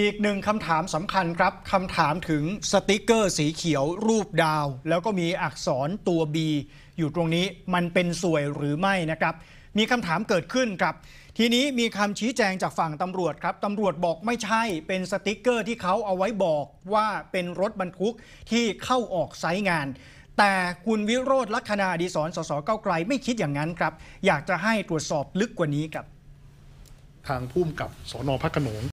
อีกหนึ่งคำถามสำคัญครับ คำถามถึงสติกเกอร์สีเขียว รูปดาว แล้วก็มีอักษรตัว B อยู่ตรงนี้มันเป็นสวยหรือไม่นะครับ มีคำถามเกิดขึ้นครับ ทีนี้มีคำชี้แจงจากฝั่งตำรวจครับตำรวจบอกไม่ใช่ เป็นสติกเกอร์ที่เขาเอาไว้บอกว่าเป็นรถบรรทุกที่เข้าออกไซงาน แต่คุณวิโรธลัคนาดีสอนสสเก้าไกลไม่คิดอย่างนั้นครับ อยากจะให้ตรวจสอบลึกกว่านี้ครับ ทางผู้มกับสอนอพระขนง